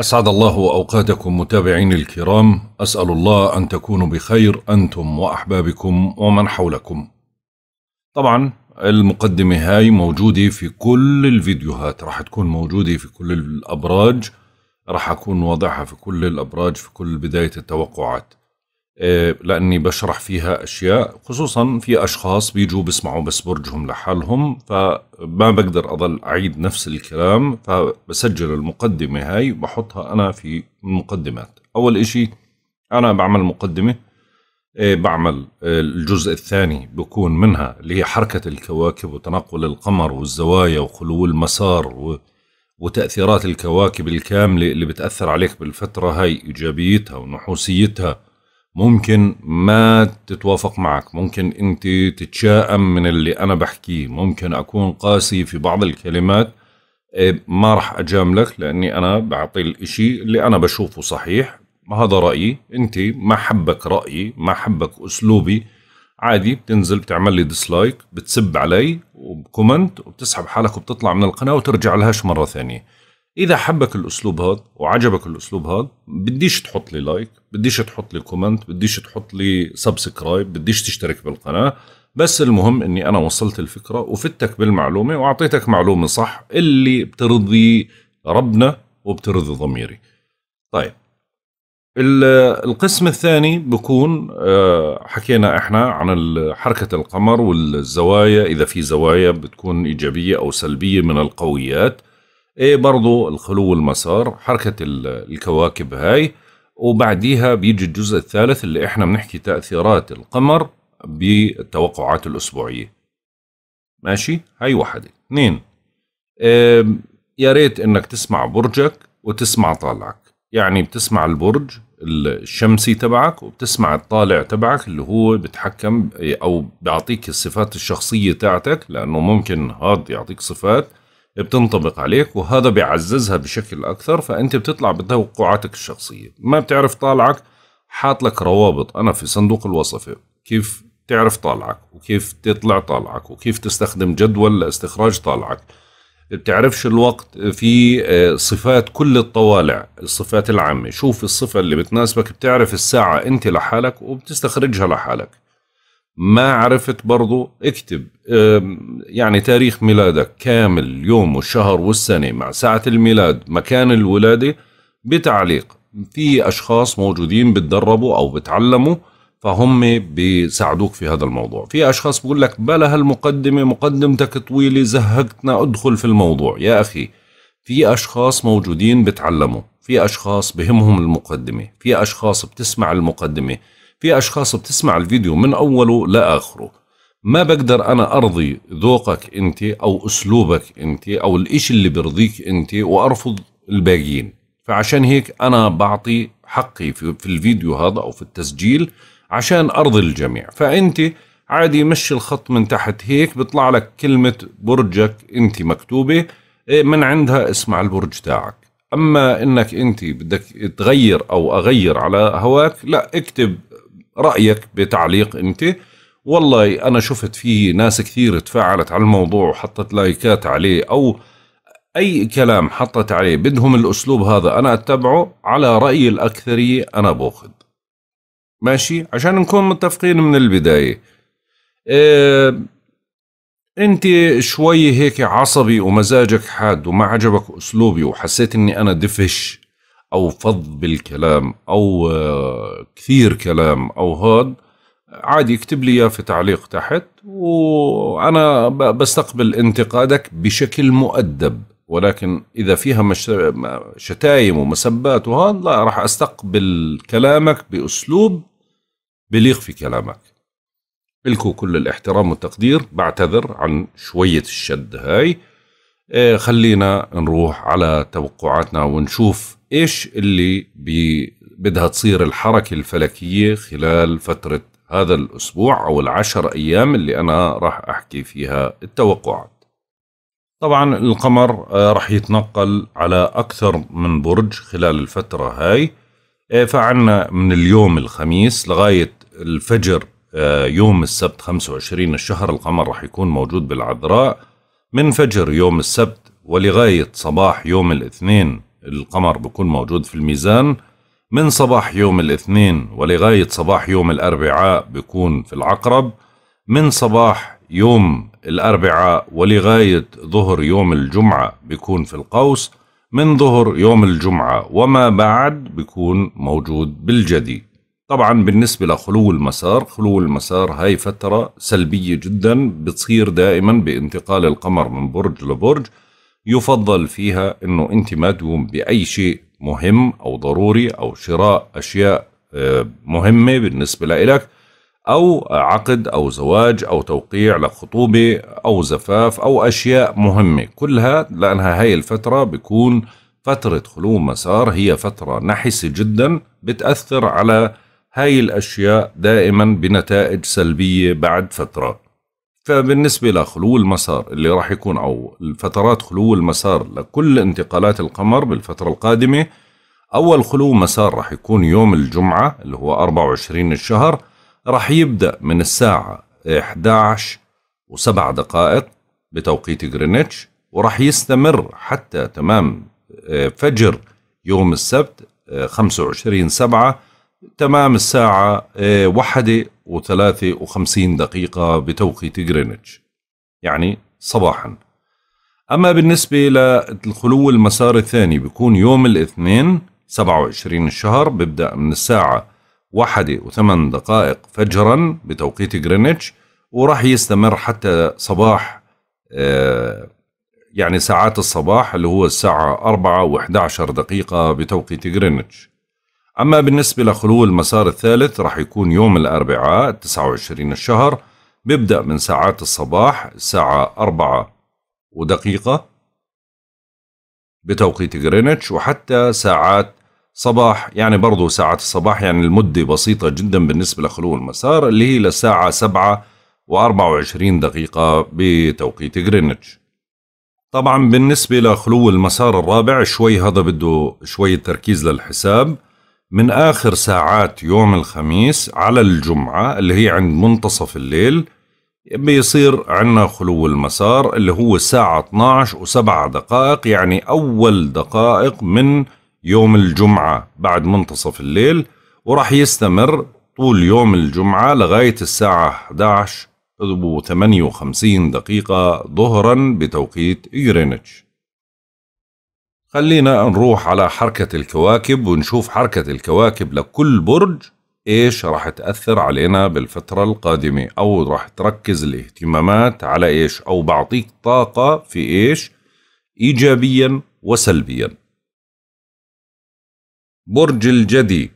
أسعد الله أوقاتكم متابعين الكرام أسأل الله أن تكونوا بخير أنتم وأحبابكم ومن حولكم طبعا المقدمة هاي موجودة في كل الفيديوهات راح تكون موجودة في كل الأبراج راح أكون واضعها في كل الأبراج في كل بداية التوقعات آه، لاني بشرح فيها اشياء خصوصا في اشخاص بيجوا بيسمعوا بس برجهم لحالهم فما بقدر اضل اعيد نفس الكلام فبسجل المقدمه هاي بحطها انا في المقدمات اول اشي انا بعمل مقدمه آه، بعمل آه، الجزء الثاني بكون منها اللي هي حركة الكواكب وتنقل القمر والزوايا وخلو المسار وتأثيرات الكواكب الكاملة اللي بتأثر عليك بالفترة هاي إيجابيتها ونحوسيتها ممكن ما تتوافق معك ممكن انت تتشائم من اللي انا بحكيه ممكن اكون قاسي في بعض الكلمات إيه، ما راح اجاملك لاني انا بعطي الاشي اللي انا بشوفه صحيح هذا رايي انت ما حبك رايي ما حبك اسلوبي عادي بتنزل بتعمل لي ديسلايك بتسب علي وبكومنت وبتسحب حالك وبتطلع من القناه وترجع لهاش مره ثانيه اذا حبك الاسلوب هذا وعجبك الاسلوب هذا بديش تحط لي لايك بديش تحط لي كومنت بديش تحط لي سبسكرايب بديش تشترك بالقناه بس المهم اني انا وصلت الفكره وفتك بالمعلومه واعطيتك معلومه صح اللي بترضي ربنا وبترضي ضميري طيب القسم الثاني بكون آه، حكينا احنا عن حركة القمر والزوايا إذا في زوايا بتكون إيجابية أو سلبية من القويات ايه برضو الخلو والمسار حركة الكواكب هاي وبعديها بيجي الجزء الثالث اللي احنا بنحكي تأثيرات القمر بالتوقعات الأسبوعية ماشي هاي واحدة اثنين إيه، يا ريت انك تسمع برجك وتسمع طالعك يعني بتسمع البرج الشمسي تبعك وبتسمع الطالع تبعك اللي هو بتحكم او بيعطيك الصفات الشخصية تاعتك لانه ممكن هاد يعطيك صفات بتنطبق عليك وهذا بيعززها بشكل اكثر فانت بتطلع بتوقعاتك الشخصيه ما بتعرف طالعك حاط لك روابط انا في صندوق الوصفه كيف تعرف طالعك وكيف تطلع طالعك وكيف تستخدم جدول لاستخراج طالعك بتعرفش الوقت في آه، صفات كل الطوالع الصفات العامة شوف الصفة اللي بتناسبك بتعرف الساعة انت لحالك وبتستخرجها لحالك ما عرفت برضو اكتب يعني تاريخ ميلادك كامل اليوم والشهر والسنة مع ساعة الميلاد مكان الولادة بتعليق في أشخاص موجودين بتدربوا أو بتعلموا فهم بيساعدوك في هذا الموضوع في أشخاص بقول لك بلا هالمقدمة مقدمتك طويلة زهقتنا ادخل في الموضوع يا أخي في أشخاص موجودين بتعلموا في أشخاص بهمهم المقدمة في أشخاص بتسمع المقدمة في أشخاص بتسمع الفيديو من أوله لآخره ما بقدر أنا أرضي ذوقك أنت أو أسلوبك أنت أو الإشي اللي برضيك أنت وأرفض الباقيين فعشان هيك أنا بعطي حقي في, في الفيديو هذا أو في التسجيل عشان أرضي الجميع فأنت عادي مشي الخط من تحت هيك بيطلع لك كلمة برجك أنت مكتوبة إيه، من عندها اسمع البرج تاعك أما أنك أنت بدك تغير أو أغير على هواك لا اكتب رايك بتعليق انت والله انا شفت فيه ناس كثير تفاعلت على الموضوع وحطت لايكات عليه او اي كلام حطت عليه بدهم الاسلوب هذا انا اتبعه على راي الاكثريه انا باخذ ماشي عشان نكون متفقين من البدايه إيه انت شوي هيك عصبي ومزاجك حاد وما عجبك اسلوبي وحسيت اني انا دفش او فض بالكلام او آه، كثير كلام او هاد عادي اكتب لي اياه في تعليق تحت وانا بستقبل انتقادك بشكل مؤدب ولكن اذا فيها مش... شتايم ومسبات وهذا لا راح استقبل كلامك باسلوب بليق في كلامك لكم كل الاحترام والتقدير بعتذر عن شويه الشد هاي آه، خلينا نروح على توقعاتنا ونشوف ايش اللي بي بدها تصير الحركة الفلكية خلال فترة هذا الأسبوع أو العشر أيام اللي أنا راح أحكي فيها التوقعات طبعا القمر آه، راح يتنقل على أكثر من برج خلال الفترة هاي آه، فعنا من اليوم الخميس لغاية الفجر آه، يوم السبت 25 الشهر القمر راح يكون موجود بالعذراء من فجر يوم السبت ولغاية صباح يوم الاثنين القمر بكون موجود في الميزان من صباح يوم الاثنين ولغاية صباح يوم الأربعاء بيكون في العقرب من صباح يوم الأربعاء ولغاية ظهر يوم الجمعة بيكون في القوس من ظهر يوم الجمعة وما بعد بيكون موجود بالجدي طبعا بالنسبة لخلو المسار خلو المسار هاي فترة سلبية جدا بتصير دائما بانتقال القمر من برج لبرج يفضل فيها انه انت ما تقوم باي شيء مهم او ضروري او شراء اشياء آه، مهمه بالنسبه لك او عقد او زواج او توقيع لخطوبه او زفاف او اشياء مهمه كلها لانها هاي الفتره بيكون فتره خلو مسار هي فتره نحسه جدا بتاثر على هاي الاشياء دائما بنتائج سلبيه بعد فتره فبالنسبة لخلو المسار اللي راح يكون أو الفترات خلو المسار لكل انتقالات القمر بالفترة القادمة أول خلو مسار راح يكون يوم الجمعة اللي هو 24 الشهر راح يبدأ من الساعة 11 وسبع دقائق بتوقيت جرينتش وراح يستمر حتى تمام آه، فجر يوم السبت 25 آه، سبعة تمام الساعة آه، واحدة و53 دقيقة بتوقيت غرينتش يعني صباحا أما بالنسبة للخلو المسار الثاني بيكون يوم الاثنين 27 الشهر ببدأ من الساعة واحدة وثمان دقائق فجرا بتوقيت غرينتش وراح يستمر حتى صباح آه، يعني ساعات الصباح اللي هو الساعة أربعة و11 دقيقة بتوقيت غرينتش أما بالنسبة لخلو المسار الثالث رح يكون يوم الأربعاء 29 الشهر بيبدأ من ساعات الصباح الساعة 4 ودقيقة بتوقيت غرينتش وحتى ساعات صباح يعني برضو ساعات الصباح يعني المدة بسيطة جدا بالنسبة لخلو المسار اللي هي للساعة 7 و24 دقيقة بتوقيت غرينتش طبعا بالنسبة لخلو المسار الرابع شوي هذا بده شوية تركيز للحساب من آخر ساعات يوم الخميس على الجمعة اللي هي عند منتصف الليل بيصير عندنا خلو المسار اللي هو الساعة 12 و7 دقائق يعني أول دقائق من يوم الجمعة بعد منتصف الليل وراح يستمر طول يوم الجمعة لغاية الساعة 11 و58 دقيقة ظهرا بتوقيت جرينتش خلينا نروح على حركة الكواكب ونشوف حركة الكواكب لكل برج إيش راح تأثر علينا بالفترة القادمة أو راح تركز الاهتمامات على إيش أو بعطيك طاقة في إيش إيجابيا وسلبيا برج الجدي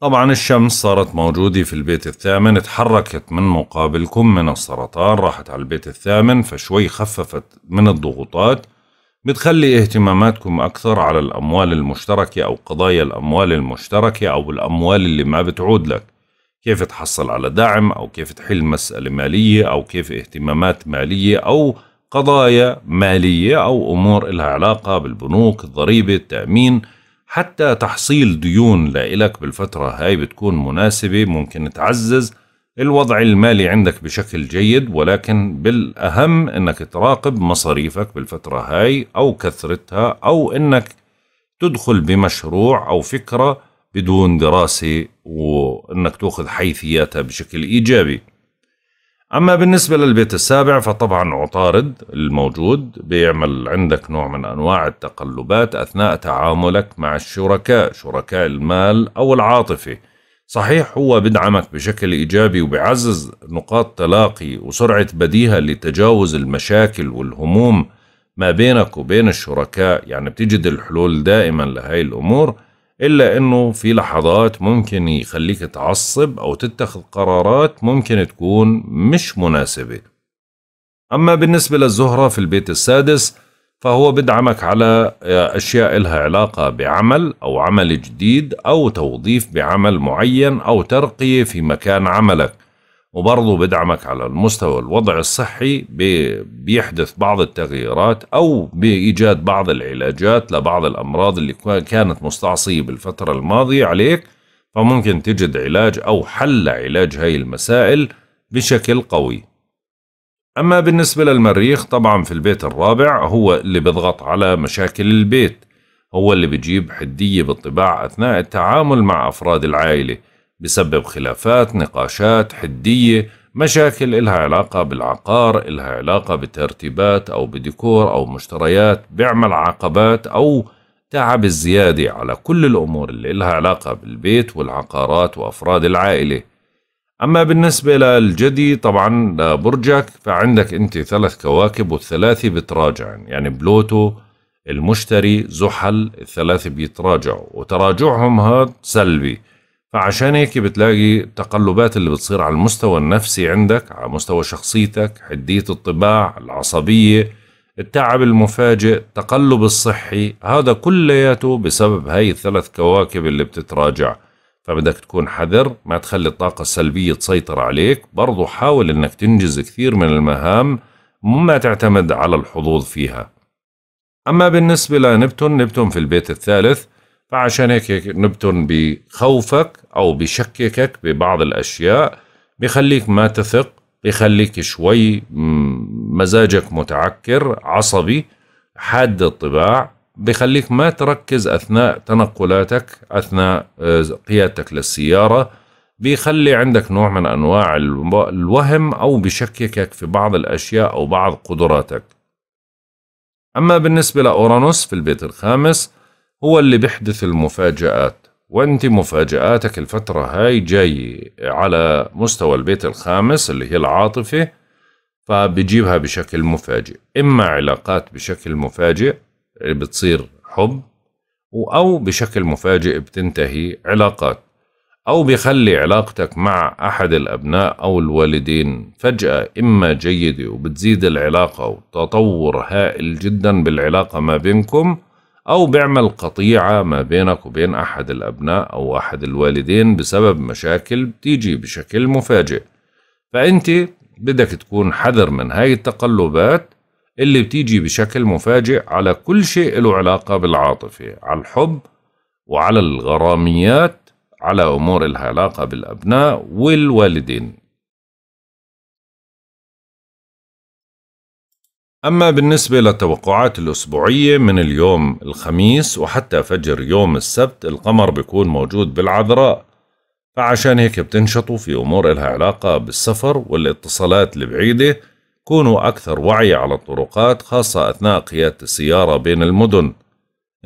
طبعا الشمس صارت موجودة في البيت الثامن اتحركت من مقابلكم من السرطان راحت على البيت الثامن فشوي خففت من الضغوطات بتخلي اهتماماتكم أكثر على الأموال المشتركة أو قضايا الأموال المشتركة أو الأموال اللي ما بتعود لك كيف تحصل على دعم أو كيف تحل مسألة مالية أو كيف اهتمامات مالية أو قضايا مالية أو أمور لها علاقة بالبنوك الضريبة التأمين حتى تحصيل ديون لإلك بالفترة هاي بتكون مناسبة ممكن تعزز الوضع المالي عندك بشكل جيد ولكن بالأهم أنك تراقب مصاريفك بالفترة هاي أو كثرتها أو أنك تدخل بمشروع أو فكرة بدون دراسة وأنك تأخذ حيثياتها بشكل إيجابي أما بالنسبة للبيت السابع فطبعا عطارد الموجود بيعمل عندك نوع من أنواع التقلبات أثناء تعاملك مع الشركاء شركاء المال أو العاطفة صحيح هو بدعمك بشكل إيجابي وبعزز نقاط تلاقي وسرعة بديهة لتجاوز المشاكل والهموم ما بينك وبين الشركاء يعني بتجد الحلول دائما لهي الأمور إلا أنه في لحظات ممكن يخليك تعصب أو تتخذ قرارات ممكن تكون مش مناسبة أما بالنسبة للزهرة في البيت السادس فهو بدعمك على آه، أشياء لها علاقة بعمل أو عمل جديد أو توظيف بعمل معين أو ترقية في مكان عملك وبرضه بدعمك على المستوى الوضع الصحي بيحدث بعض التغييرات أو بإيجاد بعض العلاجات لبعض الأمراض اللي كانت مستعصية بالفترة الماضية عليك فممكن تجد علاج أو حل لعلاج هاي المسائل بشكل قوي أما بالنسبة للمريخ طبعا في البيت الرابع هو اللي بيضغط على مشاكل البيت هو اللي بيجيب حدية بالطباع أثناء التعامل مع أفراد العائلة بسبب خلافات نقاشات حدية مشاكل إلها علاقة بالعقار إلها علاقة بترتيبات أو بديكور أو مشتريات بيعمل عقبات أو تعب الزيادة على كل الأمور اللي إلها علاقة بالبيت والعقارات وأفراد العائلة أما بالنسبة للجدي طبعا لبرجك فعندك أنت ثلاث كواكب والثلاثة بتراجع يعني بلوتو المشتري زحل الثلاثة بيتراجعوا وتراجعهم هذا سلبي فعشان هيك بتلاقي التقلبات اللي بتصير على المستوى النفسي عندك على مستوى شخصيتك حدية الطباع العصبية التعب المفاجئ التقلب الصحي هذا كلياته بسبب هاي الثلاث كواكب اللي بتتراجع فبدك تكون حذر ما تخلي الطاقة السلبية تسيطر عليك برضو حاول انك تنجز كثير من المهام مما تعتمد على الحظوظ فيها أما بالنسبة لنبتون نبتون في البيت الثالث فعشان هيك نبتن بخوفك أو بشككك ببعض الأشياء بخليك ما تثق بخليك شوي مزاجك متعكر عصبي حاد الطباع بخليك ما تركز أثناء تنقلاتك أثناء آه، قيادتك للسيارة بيخلي عندك نوع من أنواع الوهم أو بشككك في بعض الأشياء أو بعض قدراتك أما بالنسبة لأورانوس في البيت الخامس هو اللي بيحدث المفاجآت وانت مفاجآتك الفترة هاي جاي على مستوى البيت الخامس اللي هي العاطفة فبجيبها بشكل مفاجئ إما علاقات بشكل مفاجئ بتصير حب أو بشكل مفاجئ بتنتهي علاقات أو بيخلي علاقتك مع أحد الأبناء أو الوالدين فجأة إما جيدة وبتزيد العلاقة وتطور هائل جدا بالعلاقة ما بينكم أو بيعمل قطيعة ما بينك وبين أحد الأبناء أو أحد الوالدين بسبب مشاكل بتيجي بشكل مفاجئ فأنت بدك تكون حذر من هاي التقلبات اللي بتيجي بشكل مفاجئ على كل شيء له علاقة بالعاطفة على الحب وعلى الغراميات على أمور العلاقة بالأبناء والوالدين أما بالنسبة للتوقعات الأسبوعية من اليوم الخميس وحتى فجر يوم السبت القمر بيكون موجود بالعذراء فعشان هيك بتنشطوا في أمور إلها علاقة بالسفر والاتصالات البعيدة كونوا أكثر وعي على الطرقات خاصة أثناء قيادة السيارة بين المدن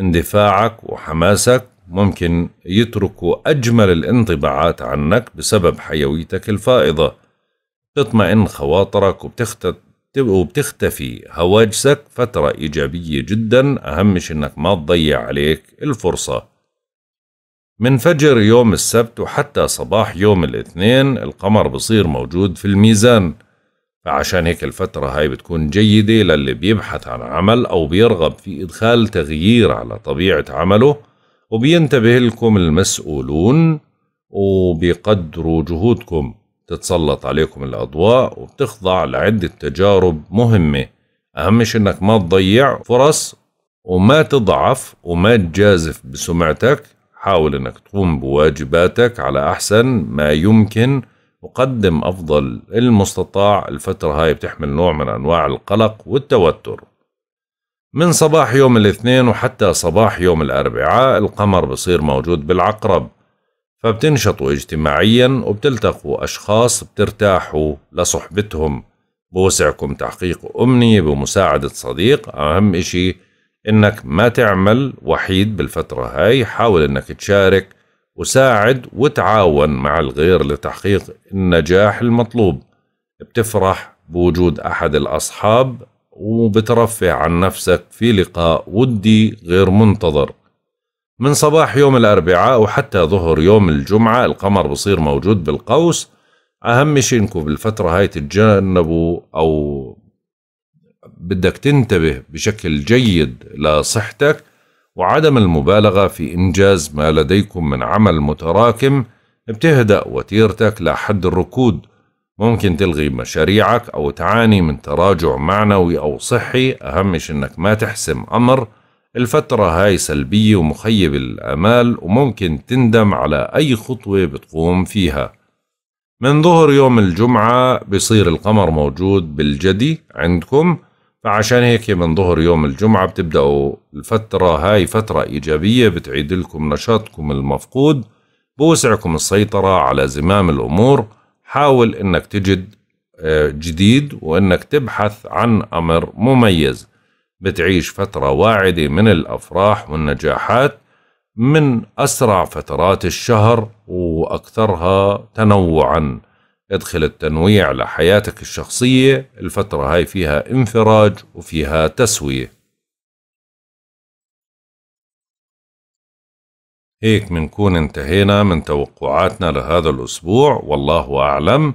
اندفاعك وحماسك ممكن يتركوا أجمل الانطباعات عنك بسبب حيويتك الفائضة تطمئن خواطرك وبتختت وبتختفي هواجسك فترة إيجابية جدا أهم شي إنك ما تضيع عليك الفرصة من فجر يوم السبت وحتى صباح يوم الاثنين القمر بصير موجود في الميزان فعشان هيك الفترة هاي بتكون جيدة للي بيبحث عن عمل أو بيرغب في إدخال تغيير على طبيعة عمله وبينتبه لكم المسؤولون وبيقدروا جهودكم تتسلط عليكم الأضواء وبتخضع لعدة تجارب مهمة أهم شيء إنك ما تضيع فرص وما تضعف وما تجازف بسمعتك حاول إنك تقوم بواجباتك على أحسن ما يمكن وقدم أفضل المستطاع الفترة هاي بتحمل نوع من أنواع القلق والتوتر من صباح يوم الاثنين وحتى صباح يوم الأربعاء القمر بصير موجود بالعقرب فبتنشطوا اجتماعيا وبتلتقوا أشخاص بترتاحوا لصحبتهم بوسعكم تحقيق أمنية بمساعدة صديق أهم إشي إنك ما تعمل وحيد بالفترة هاي حاول إنك تشارك وساعد وتعاون مع الغير لتحقيق النجاح المطلوب بتفرح بوجود أحد الأصحاب وبترفع عن نفسك في لقاء ودي غير منتظر من صباح يوم الأربعاء وحتى ظهر يوم الجمعة القمر بصير موجود بالقوس أهم شيء إنكم بالفترة هاي تتجنبوا أو بدك تنتبه بشكل جيد لصحتك وعدم المبالغة في إنجاز ما لديكم من عمل متراكم بتهدأ وتيرتك لحد الركود ممكن تلغي مشاريعك أو تعاني من تراجع معنوي أو صحي أهم إنك ما تحسم أمر الفترة هاي سلبية ومخيب الآمال وممكن تندم على أي خطوة بتقوم فيها من ظهر يوم الجمعة بصير القمر موجود بالجدي عندكم فعشان هيك من ظهر يوم الجمعة بتبدأوا الفترة هاي فترة إيجابية بتعيد لكم نشاطكم المفقود بوسعكم السيطرة على زمام الأمور حاول إنك تجد آه، جديد وإنك تبحث عن أمر مميز بتعيش فترة واعدة من الأفراح والنجاحات من أسرع فترات الشهر وأكثرها تنوعا ادخل التنويع لحياتك الشخصية الفترة هاي فيها انفراج وفيها تسوية هيك منكون انتهينا من توقعاتنا لهذا الأسبوع والله أعلم